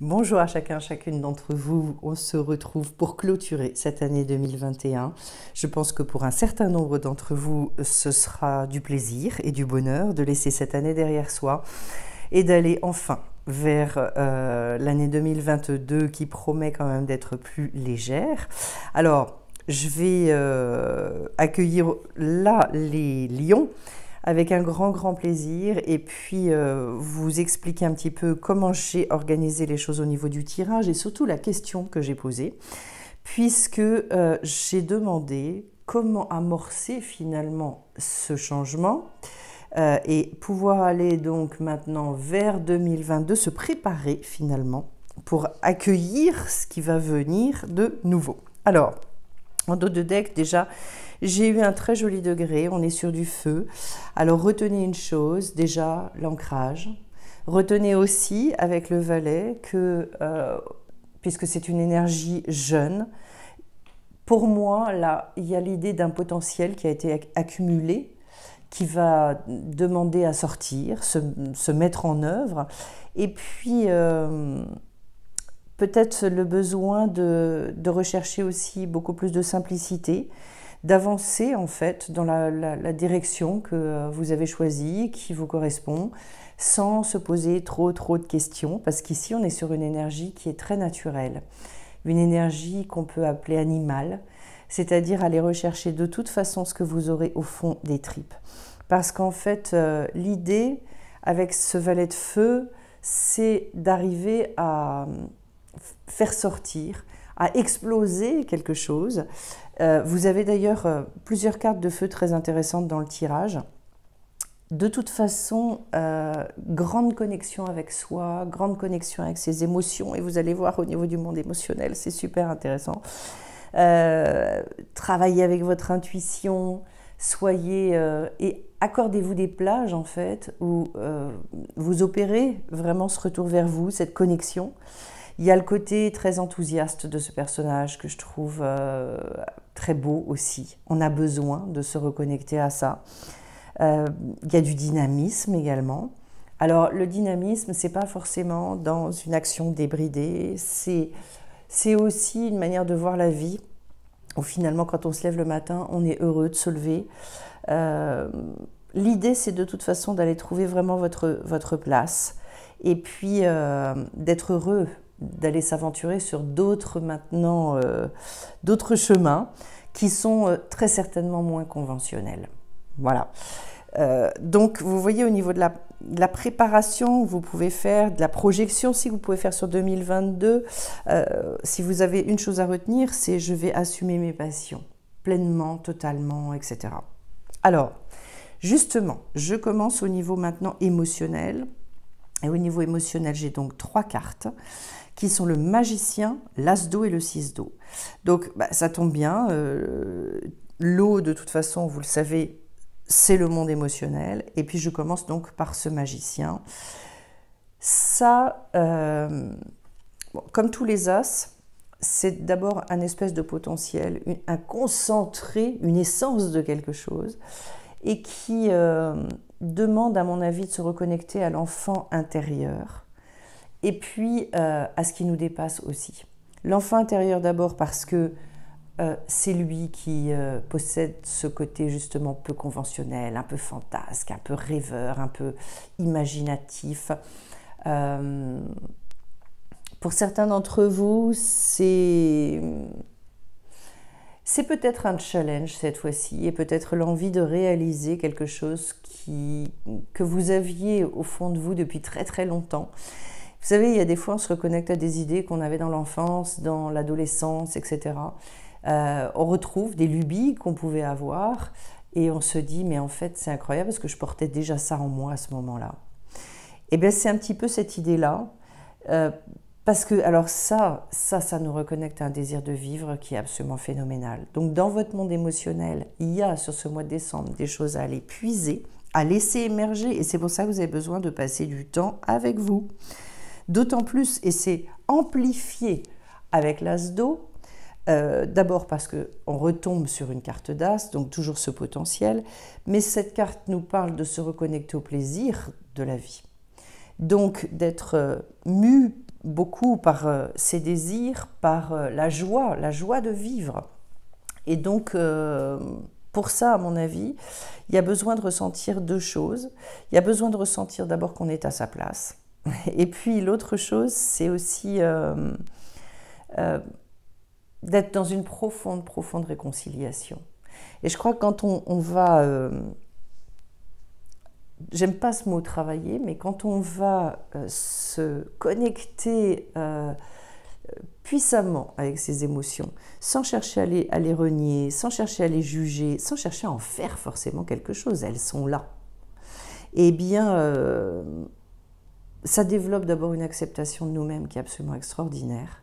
Bonjour à chacun, chacune d'entre vous. On se retrouve pour clôturer cette année 2021. Je pense que pour un certain nombre d'entre vous, ce sera du plaisir et du bonheur de laisser cette année derrière soi et d'aller enfin vers euh, l'année 2022 qui promet quand même d'être plus légère. Alors, je vais euh, accueillir là les lions avec un grand, grand plaisir. Et puis, euh, vous expliquer un petit peu comment j'ai organisé les choses au niveau du tirage et surtout la question que j'ai posée, puisque euh, j'ai demandé comment amorcer finalement ce changement euh, et pouvoir aller donc maintenant vers 2022, se préparer finalement pour accueillir ce qui va venir de nouveau. Alors, en dos de deck, déjà, j'ai eu un très joli degré, on est sur du feu. Alors retenez une chose, déjà l'ancrage. Retenez aussi avec le valet que, euh, puisque c'est une énergie jeune, pour moi, là, il y a l'idée d'un potentiel qui a été accumulé, qui va demander à sortir, se, mettre en œuvre, et puis euh, peut-être le besoin de rechercher aussi beaucoup plus de simplicité d'avancer en fait dans la, direction que euh, vous avez choisie, qui vous correspond, sans se poser trop trop de questions, parce qu'ici on est sur une énergie qui est très naturelle, une énergie qu'on peut appeler animale, c'est-à-dire aller rechercher de toute façon ce que vous aurez au fond des tripes. Parce qu'en fait, euh, l'idée avec ce valet de feu, c'est d'arriver à euh, faire sortir à exploser quelque chose. Euh, vous avez d'ailleurs euh, plusieurs cartes de feu très intéressantes dans le tirage. De toute façon, euh, grande connexion avec soi, grande connexion avec ses émotions, et vous allez voir au niveau du monde émotionnel, c'est super intéressant. travaillez avec votre intuition, soyez et accordez-vous des plages en fait où vous opérez vraiment ce retour vers vous, cette connexion. Il y a le côté très enthousiaste de ce personnage que je trouve euh, très beau aussi. On a besoin de se reconnecter à ça. Euh, il y a du dynamisme également. Alors le dynamisme, c'est pas forcément dans une action débridée, c'est aussi une manière de voir la vie. Où finalement, quand on se lève le matin, on est heureux de se lever. Euh, l'idée, c'est de toute façon d'aller trouver vraiment votre, votre place et puis d'être heureux d'aller s'aventurer sur d'autres maintenant, euh, d'autres chemins qui sont euh, très certainement moins conventionnels. Voilà. Euh, donc vous voyez au niveau de la, la, préparation, vous pouvez faire de la projection si vous pouvez faire sur 2022. si vous avez une chose à retenir, c'est je vais assumer mes passions pleinement, totalement, etc. Alors, justement, je commence au niveau maintenant émotionnel. Et au niveau émotionnel, j'ai donc trois cartes qui sont le magicien, l'as d'eau et le 6 d'eau. Donc bah, ça tombe bien, euh, l'eau de toute façon, vous le savez, c'est le monde émotionnel. Et puis je commence donc par ce magicien. Ça, euh, comme tous les as, c'est d'abord un espèce de potentiel, un concentré, une essence de quelque chose, et qui euh, demande, à mon avis, de se reconnecter à l'enfant intérieur, et puis euh, à ce qui nous dépasse aussi. L'enfant intérieur d'abord parce que euh, c'est lui qui euh, possède ce côté justement peu conventionnel, un peu fantasque, un peu rêveur, un peu imaginatif. pour certains d'entre vous, c'est... C'est peut-être un challenge cette fois-ci et peut-être l'envie de réaliser quelque chose qui, que vous aviez au fond de vous depuis très très longtemps vous savez, il y a des fois, on se reconnecte à des idées qu'on avait dans l'enfance, dans l'adolescence, etc. Euh, on retrouve des lubies qu'on pouvait avoir et on se dit, mais en fait, c'est incroyable parce que je portais déjà ça en moi à ce moment-là. Et eh bien, c'est un petit peu cette idée-là. Euh, parce que, alors ça, ça, ça nous reconnecte à un désir de vivre qui est absolument phénoménal. Donc, dans votre monde émotionnel, il y a sur ce mois de décembre des choses à aller puiser, à laisser émerger. Et c'est pour ça que vous avez besoin de passer du temps avec vous. D'autant plus, et c'est amplifié avec l'as d'eau, euh, d'abord parce qu'on retombe sur une carte d'as, donc toujours ce potentiel, mais cette carte nous parle de se reconnecter au plaisir de la vie. Donc d'être mû euh, mu beaucoup par euh, ses désirs, par la joie, la joie de vivre. Et donc pour ça, à mon avis, il y a besoin de ressentir deux choses. Il y a besoin de ressentir d'abord qu'on est à sa place Et puis l'autre chose, c'est aussi euh, euh, d'être dans une profonde, profonde réconciliation. Et je crois que quand on, va... Euh, j'aime pas ce mot travailler, mais quand on va se connecter puissamment avec ses émotions, sans chercher à les, renier, sans chercher à les juger, sans chercher à en faire forcément quelque chose. Elles sont là. Eh bien, ça développe d'abord une acceptation de nous-mêmes qui est absolument extraordinaire.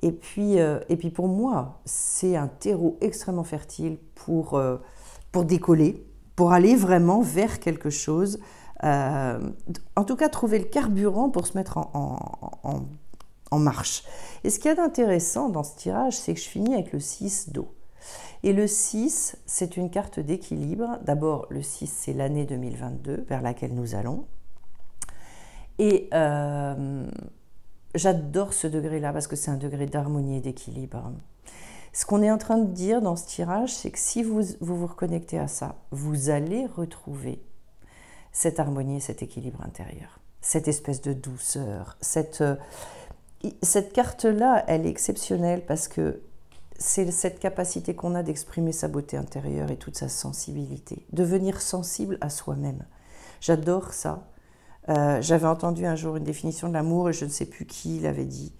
Et puis, euh, et puis pour moi, c'est un terreau extrêmement fertile pour, euh, pour décoller, pour aller vraiment vers quelque chose. Euh, en tout cas, trouver le carburant pour se mettre en, en, en marche. Et ce qu'il y a d'intéressant dans ce tirage, c'est que je finis avec le 6 d'eau. Et le 6, c'est une carte d'équilibre. D'abord, le 6, c'est l'année 2022 vers laquelle nous allons. Et euh, j'adore ce degré-là parce que c'est un degré d'harmonie et d'équilibre. Ce qu'on est en train de dire dans ce tirage, c'est que si vous, vous, reconnectez à ça, vous allez retrouver cette harmonie et cet équilibre intérieur, cette espèce de douceur. Cette, euh, cette carte-là, elle est exceptionnelle parce que c'est cette capacité qu'on a d'exprimer sa beauté intérieure et toute sa sensibilité, devenir sensible à soi-même. J'adore ça euh, j'avais entendu un jour une définition de l'amour et je ne sais plus qui l'avait dit.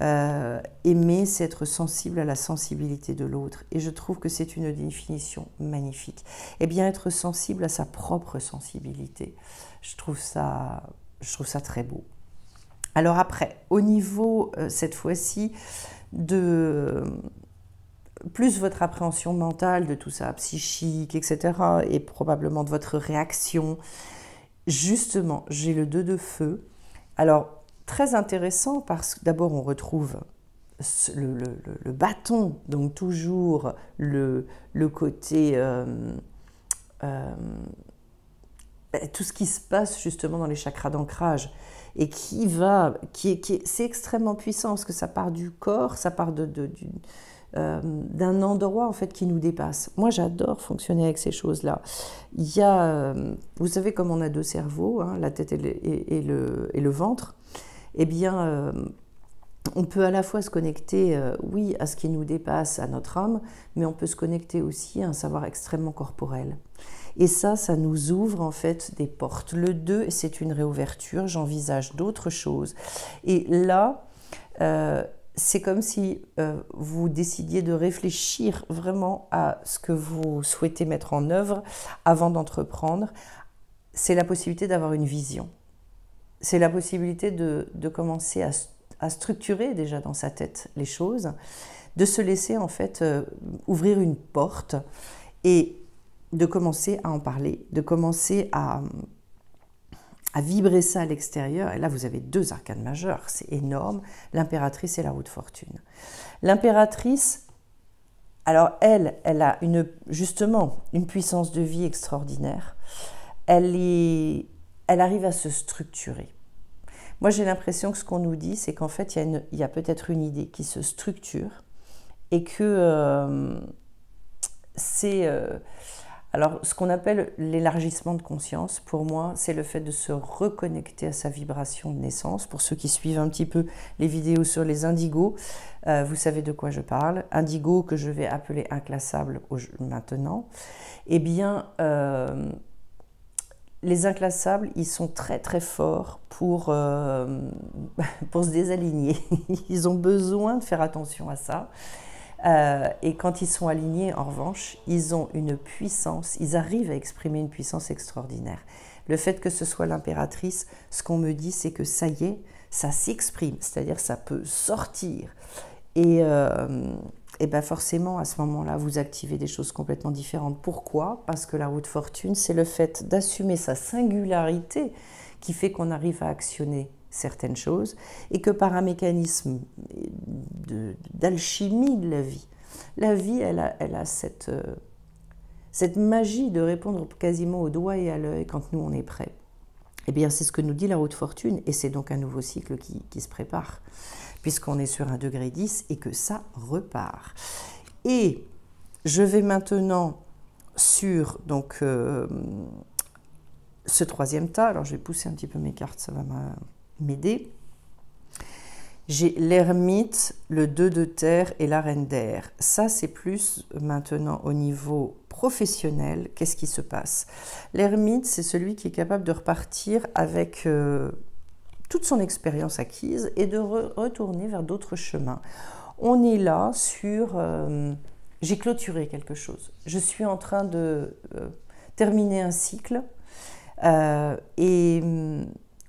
Euh, aimer, c'est être sensible à la sensibilité de l'autre. Et je trouve que c'est une définition magnifique. Et eh bien, être sensible à sa propre sensibilité, je trouve ça, je trouve ça très beau. Alors après, au niveau, euh, cette fois-ci, de plus votre appréhension mentale de tout ça, psychique, etc., et probablement de votre réaction, Justement, j'ai le 2 de feu. Alors, très intéressant parce que d'abord, on retrouve le, bâton, donc toujours le, côté... Euh, euh, bah, tout ce qui se passe justement dans les chakras d'ancrage et qui va, qui, qui c'est extrêmement puissant parce que ça part du corps, ça part de, de euh, d'un endroit en fait qui nous dépasse. Moi, j'adore fonctionner avec ces choses-là. Il y a, euh, vous savez, comme on a deux cerveaux, hein, la tête et le, et, le, ventre. Eh bien, euh, on peut à la fois se connecter, oui, à ce qui nous dépasse, à notre âme, mais on peut se connecter aussi à un savoir extrêmement corporel. Et ça, ça nous ouvre en fait des portes. Le 2, c'est une réouverture, j'envisage d'autres choses. Et là, c'est comme si euh, vous décidiez de réfléchir vraiment à ce que vous souhaitez mettre en œuvre avant d'entreprendre. C'est la possibilité d'avoir une vision. C'est la possibilité de, commencer à, structurer déjà dans sa tête les choses, de se laisser en fait euh, ouvrir une porte et de commencer à en parler, de commencer à à vibrer ça à l'extérieur. Et là, vous avez deux arcanes majeures, c'est énorme, l'impératrice et la roue de fortune. L'impératrice, alors elle, elle a une, justement une puissance de vie extraordinaire. Elle, est, elle arrive à se structurer. Moi, j'ai l'impression que ce qu'on nous dit, c'est qu'en fait, il y a, peut-être une idée qui se structure et que euh, c'est... Euh, alors, ce qu'on appelle l'élargissement de conscience, pour moi, c'est le fait de se reconnecter à sa vibration de naissance. Pour ceux qui suivent un petit peu les vidéos sur les indigos, euh, vous savez de quoi je parle. Indigo que je vais appeler inclassable maintenant. Eh bien, euh, les inclassables, ils sont très très forts pour, euh, pour se désaligner. Ils ont besoin de faire attention à ça. Euh, et quand ils sont alignés, en revanche, ils ont une puissance, ils arrivent à exprimer une puissance extraordinaire. Le fait que ce soit l'impératrice, ce qu'on me dit, c'est que ça y est, ça s'exprime, c'est-à-dire ça peut sortir. Et, euh, ben forcément, à ce moment-là, vous activez des choses complètement différentes. Pourquoi Parce que la route de fortune, c'est le fait d'assumer sa singularité qui fait qu'on arrive à actionner certaines choses, et que par un mécanisme d'alchimie de, la vie, la vie, elle a, elle a cette, euh, cette magie de répondre quasiment au doigt et à l'œil quand nous, on est prêt. Eh bien, c'est ce que nous dit la haute fortune, et c'est donc un nouveau cycle qui, se prépare, puisqu'on est sur un degré 10 et que ça repart. Et je vais maintenant sur donc, euh, ce troisième tas. Alors, je vais pousser un petit peu mes cartes, ça va m'aider. J'ai l'ermite, le 2 de terre et la reine d'air. Ça, c'est plus maintenant au niveau professionnel. Qu'est-ce qui se passe L'ermite, c'est celui qui est capable de repartir avec euh, toute son expérience acquise et de retourner vers d'autres chemins. On est là sur... Euh, j'ai clôturé quelque chose. Je suis en train de euh, terminer un cycle. et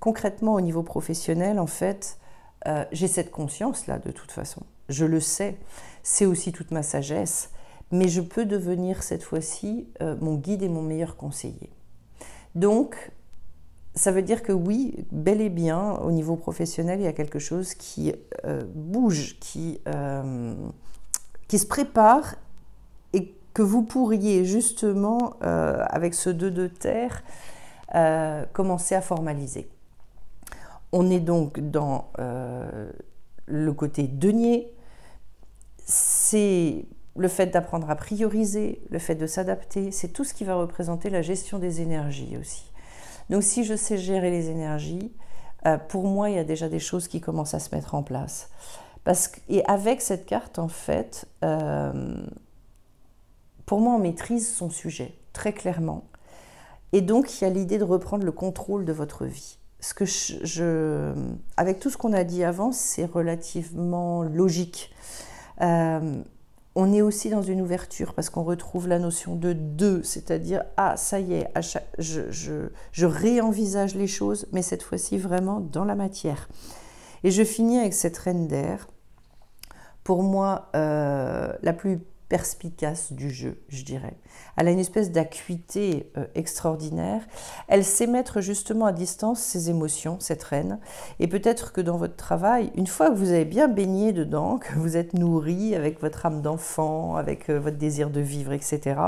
concrètement au niveau professionnel, en fait, euh, j'ai cette conscience-là de toute façon. Je le sais. C'est aussi toute ma sagesse. Mais je peux devenir cette fois-ci euh, mon guide et mon meilleur conseiller. Donc, ça veut dire que oui, bel et bien, au niveau professionnel, il y a quelque chose qui euh, bouge, qui, qui se prépare et que vous pourriez justement, avec ce 2 de terre, commencer à formaliser. On est donc dans euh, le côté denier. C'est le fait d'apprendre à prioriser, le fait de s'adapter, c'est tout ce qui va représenter la gestion des énergies aussi. Donc si je sais gérer les énergies, euh, pour moi, il y a déjà des choses qui commencent à se mettre en place. et avec cette carte, en fait, euh, pour moi, on maîtrise son sujet, très clairement. Et donc, il y a l'idée de reprendre le contrôle de votre vie que avec tout ce qu'on a dit avant, c'est relativement logique. Euh, on est aussi dans une ouverture parce qu'on retrouve la notion de deux, c'est-à-dire ah ça y est, je, réenvisage les choses, mais cette fois-ci vraiment dans la matière. Et je finis avec cette reine d'air, pour moi euh, la plus perspicace du jeu, je dirais. Elle a une espèce d'acuité euh, extraordinaire. Elle sait mettre justement à distance ses émotions, cette reine. Et peut-être que dans votre travail, une fois que vous avez bien baigné dedans, que vous êtes nourri avec votre âme d'enfant, avec euh, votre désir de vivre, etc.,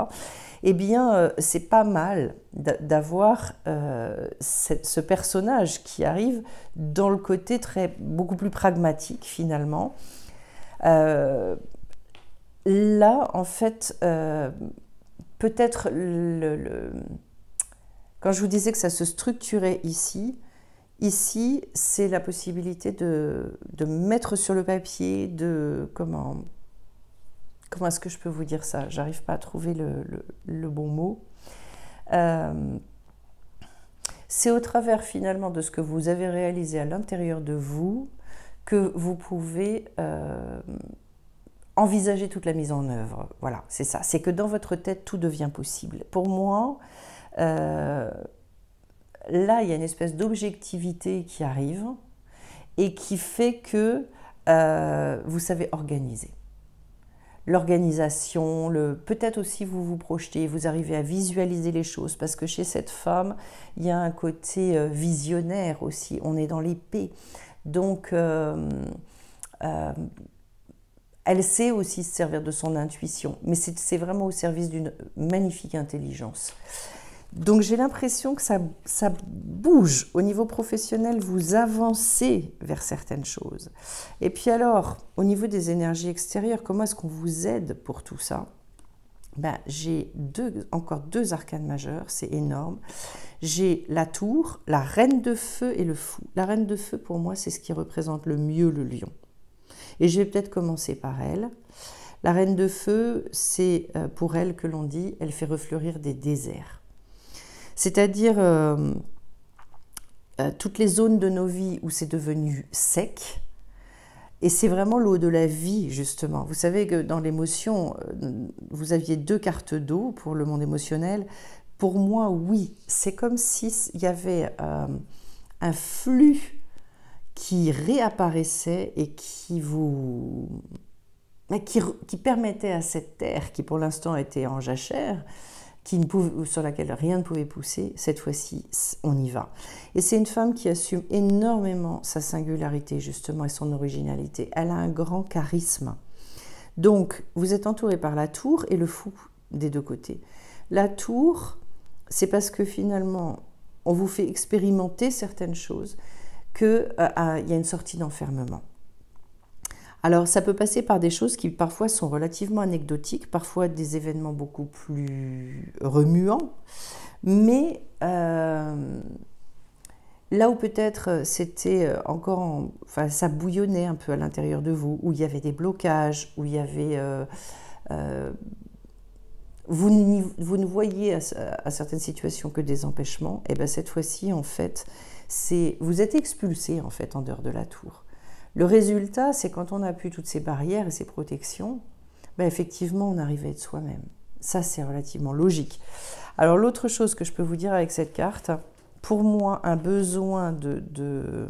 eh bien, euh, c'est pas mal d'avoir ce personnage qui arrive dans le côté très beaucoup plus pragmatique finalement là, en fait, euh, peut-être quand je vous disais que ça se structurait ici, ici, c'est la possibilité de, mettre sur le papier, de comment, comment est-ce que je peux vous dire ça J'arrive pas à trouver le, bon mot. Euh, c'est au travers finalement de ce que vous avez réalisé à l'intérieur de vous que vous pouvez euh, envisager toute la mise en œuvre. Voilà, c'est ça. C'est que dans votre tête, tout devient possible. Pour moi, euh, là, il y a une espèce d'objectivité qui arrive et qui fait que euh, vous savez organiser. L'organisation, le... peut-être aussi vous vous projetez, vous arrivez à visualiser les choses, parce que chez cette femme, il y a un côté euh, visionnaire aussi, on est dans l'épée. Donc, elle sait aussi se servir de son intuition, mais c'est vraiment au service d'une magnifique intelligence. Donc j'ai l'impression que ça, bouge. Au niveau professionnel, vous avancez vers certaines choses. Et puis alors, au niveau des énergies extérieures, comment est-ce qu'on vous aide pour tout ça ben, J'ai encore deux arcanes majeures, c'est énorme. J'ai la tour, la reine de feu et le fou. La reine de feu, pour moi, c'est ce qui représente le mieux le lion. Et je vais peut-être commencer par elle. La reine de feu, c'est euh, pour elle que l'on dit, elle fait refleurir des déserts. C'est-à-dire euh, euh, toutes les zones de nos vies où c'est devenu sec. Et c'est vraiment l'eau de la vie, justement. Vous savez que dans l'émotion, vous aviez deux cartes d'eau pour le monde émotionnel. Pour moi, oui, c'est comme s'il y avait un flux qui réapparaissait et qui vous qui, permettait à cette terre qui pour l'instant était en jachère qui ne pouvait, sur laquelle rien ne pouvait pousser, cette fois-ci, on y va. Et c'est une femme qui assume énormément sa singularité, justement, et son originalité. Elle a un grand charisme. Donc, vous êtes entouré par la tour et le fou des deux côtés. La tour, c'est parce que finalement, on vous fait expérimenter certaines choses qu'il euh, y a une sortie d'enfermement. Alors ça peut passer par des choses qui parfois sont relativement anecdotiques, parfois des événements beaucoup plus remuants, mais euh, là où peut-être euh, c'était encore, enfin ça bouillonnait un peu à l'intérieur de vous, où il y avait des blocages, où il y avait vous, ne voyez à, à, certaines situations que des empêchements, et eh bien cette fois-ci, en fait, c'est vous êtes expulsé en fait en dehors de la tour. Le résultat, c'est quand on a plus toutes ces barrières et ces protections, ben effectivement, on arrive à être soi-même. Ça, c'est relativement logique. Alors, l'autre chose que je peux vous dire avec cette carte, pour moi, un besoin de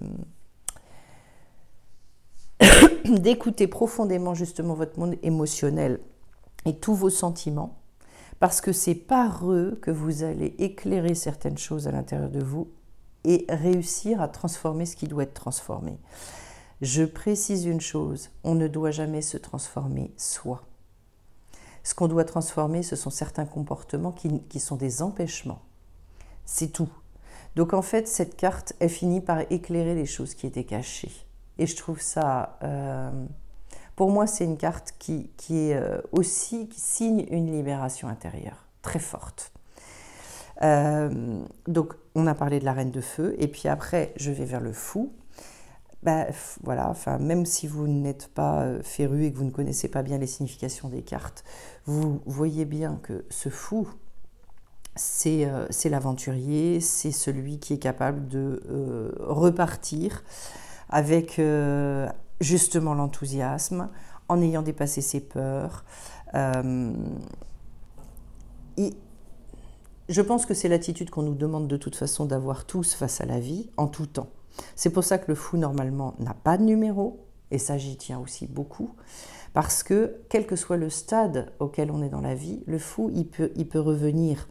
d'écouter profondément justement votre monde émotionnel et tous vos sentiments, parce que c'est par eux que vous allez éclairer certaines choses à l'intérieur de vous et réussir à transformer ce qui doit être transformé. Je précise une chose, on ne doit jamais se transformer soi. Ce qu'on doit transformer, ce sont certains comportements qui, sont des empêchements. C'est tout. Donc en fait, cette carte, elle finit par éclairer les choses qui étaient cachées. Et je trouve ça... Euh, pour moi, c'est une carte qui, qui est euh, aussi, qui signe une libération intérieure, très forte. Euh, donc, on a parlé de la reine de feu, et puis après, je vais vers le fou. Ben, voilà, enfin, même si vous n'êtes pas euh, féru et que vous ne connaissez pas bien les significations des cartes, vous voyez bien que ce fou, c'est euh, l'aventurier, c'est celui qui est capable de repartir avec justement l'enthousiasme, en ayant dépassé ses peurs. Et je pense que c'est l'attitude qu'on nous demande de toute façon d'avoir tous face à la vie, en tout temps. C'est pour ça que le fou, normalement, n'a pas de numéro, et ça, j'y tiens aussi beaucoup, parce que, quel que soit le stade auquel on est dans la vie, le fou, il peut, il peut revenir.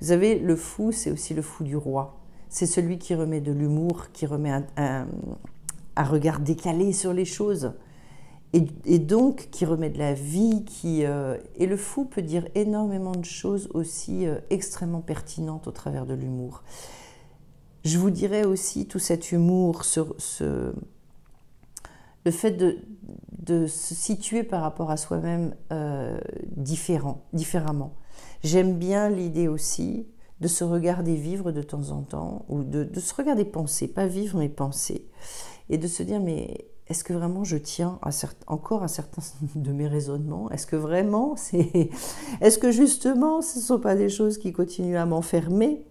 Vous savez, le fou, c'est aussi le fou du roi. C'est celui qui remet de l'humour, qui remet un regard décalé sur les choses et, donc qui remet de la vie, qui euh, et le fou peut dire énormément de choses aussi euh, extrêmement pertinentes au travers de l'humour. Je vous dirais aussi tout cet humour, sur ce, le fait de, se situer par rapport à soi-même euh, différent, différemment. J'aime bien l'idée aussi de se regarder vivre de temps en temps, ou de, de se regarder penser, pas vivre mais penser, et de se dire mais est-ce que vraiment je tiens à encore à certains de mes raisonnements Est-ce que vraiment c'est. Est-ce que justement ce ne sont pas des choses qui continuent à m'enfermer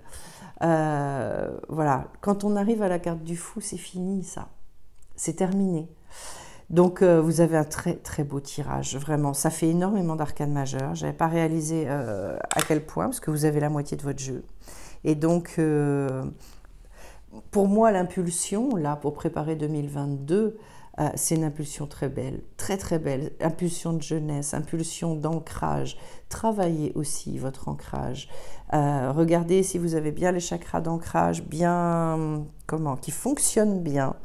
euh, Voilà, quand on arrive à la carte du fou, c'est fini ça. C'est terminé. Donc euh, vous avez un très très beau tirage, vraiment. Ça fait énormément d'arcanes majeurs. Je n'avais pas réalisé euh, à quel point, parce que vous avez la moitié de votre jeu. Et donc pour moi, l'impulsion, là, pour préparer 2022, euh, c'est une impulsion très belle, très très belle, impulsion de jeunesse, impulsion d'ancrage. Travaillez aussi votre ancrage. Euh, regardez si vous avez bien les chakras d'ancrage, bien, comment, qui fonctionnent bien.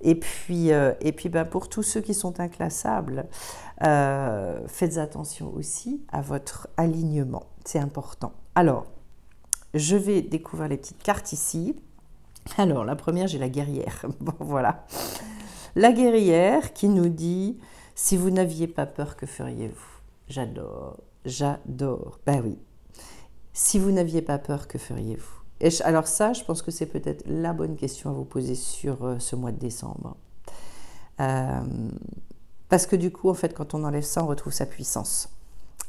Et puis, euh, et puis ben, pour tous ceux qui sont inclassables, faites attention aussi à votre alignement. C'est important. Alors, je vais découvrir les petites cartes ici. Alors, la première, j'ai la guerrière. Bon, voilà. La guerrière qui nous dit Si vous n'aviez pas peur, que feriez-vous J'adore, j'adore. Ben oui. Si vous n'aviez pas peur, que feriez-vous alors, ça, je pense que c'est peut-être la bonne question à vous poser sur euh, ce mois de décembre. Euh, parce que du coup, en fait, quand on enlève ça, on retrouve sa puissance.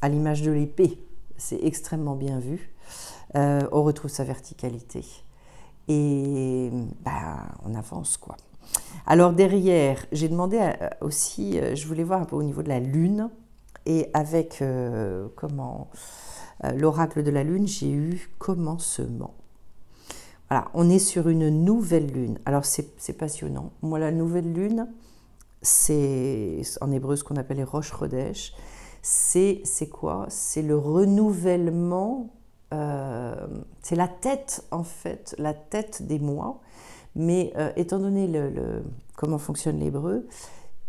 À l'image de l'épée, c'est extrêmement bien vu. Euh, on retrouve sa verticalité. Et ben, on avance, quoi. Alors derrière, j'ai demandé aussi, euh, je voulais voir un peu au niveau de la Lune, et avec euh, comment euh, l'oracle de la Lune, j'ai eu commencement. Voilà, on est sur une nouvelle Lune. Alors c'est passionnant. Moi, la nouvelle Lune, c'est en hébreu ce qu'on appelle les roches C'est quoi C'est le renouvellement, c'est la tête en fait, la tête des mois. Mais euh, étant donné comment fonctionne l'hébreu,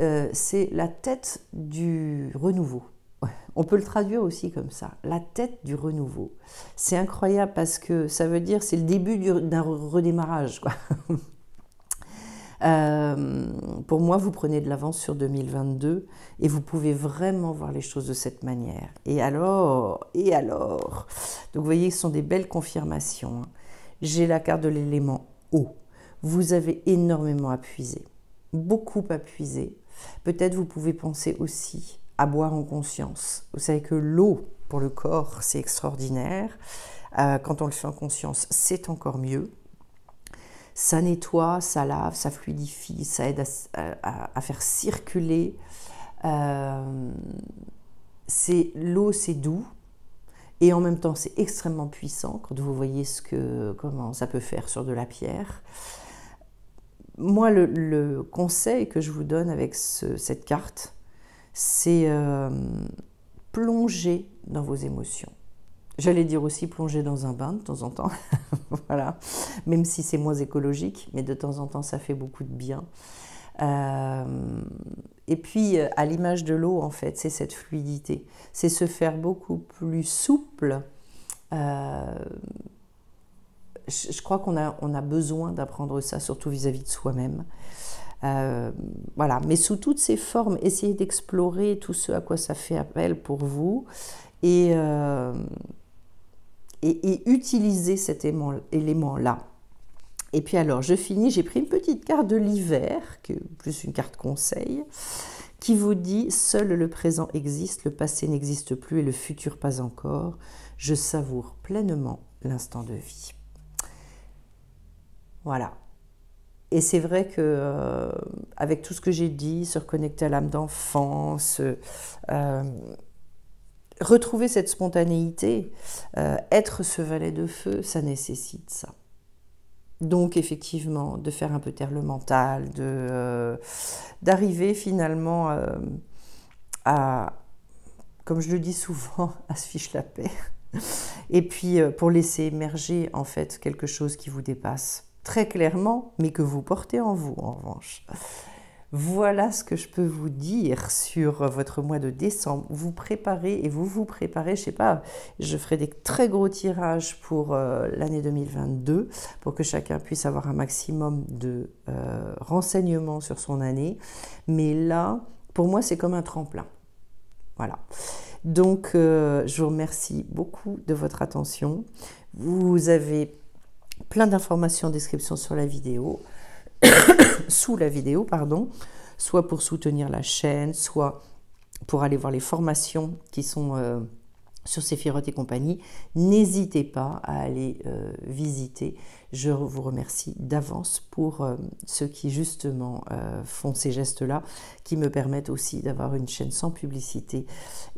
euh, c'est la tête du renouveau. On peut le traduire aussi comme ça, la tête du renouveau. C'est incroyable parce que ça veut dire c'est le début d'un redémarrage. Euh, pour moi, vous prenez de l'avance sur 2022 et vous pouvez vraiment voir les choses de cette manière. Et alors Et alors Donc vous voyez, ce sont des belles confirmations. Hein. J'ai la carte de l'élément eau vous avez énormément à beaucoup à puiser. Peut-être vous pouvez penser aussi à boire en conscience. Vous savez que l'eau pour le corps, c'est extraordinaire. Euh, quand on le fait en conscience, c'est encore mieux. Ça nettoie, ça lave, ça fluidifie, ça aide à, faire circuler. Euh, l'eau, c'est doux, et en même temps c'est extrêmement puissant quand vous voyez ce que comment ça peut faire sur de la pierre moi, le, conseil que je vous donne avec cette carte, c'est euh, plonger dans vos émotions. J'allais dire aussi plonger dans un bain de temps en temps, voilà. Même si c'est moins écologique, mais de temps en temps, ça fait beaucoup de bien. Euh, et puis, euh, à l'image de l'eau, en fait, c'est cette fluidité, c'est se faire beaucoup plus souple je, crois qu'on a, besoin d'apprendre ça, surtout vis-à-vis de soi-même. Euh, voilà, mais sous toutes ces formes, essayez d'explorer tout ce à quoi ça fait appel pour vous et, euh, utilisez cet élément-là. élément là et puis alors, je finis, j'ai pris une petite carte de l'hiver, plus une carte conseil, qui vous dit Seul le présent existe, le passé n'existe plus et le futur pas encore. Je savoure pleinement l'instant de vie. Voilà. Et c'est vrai que euh, avec tout ce que j'ai dit, se reconnecter à l'âme d'enfance, euh, retrouver cette spontanéité, euh, être ce valet de feu, ça nécessite ça. Donc effectivement, de faire un peu taire le mental, d'arriver finalement à, comme je le dis souvent, à se fiche la paix. Et puis pour laisser émerger en fait quelque chose qui vous dépasse très clairement, mais que vous portez en vous en revanche. Voilà ce que je peux vous dire sur votre mois de décembre. Vous préparez et vous vous préparez, je sais pas, je ferai des très gros tirages pour euh, l'année 2022 pour que chacun puisse avoir un maximum de euh, renseignements sur son année. Mais là, pour moi, c'est comme un tremplin. Voilà. Donc, euh, je vous remercie beaucoup de votre attention. Vous avez plein d'informations en description sur la vidéo, sous la vidéo, pardon, soit pour soutenir la chaîne, soit pour aller voir les formations qui sont euh, sur Sephiroth et compagnie. N'hésitez pas à aller euh, visiter. Je vous remercie d'avance pour euh, ceux qui justement font ces gestes-là, qui me permettent aussi d'avoir une chaîne sans publicité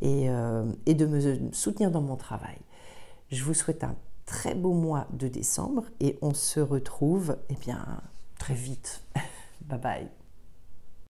et de me soutenir dans mon travail. Je vous souhaite un très beau mois de décembre et on se retrouve eh bien, très vite. bye bye.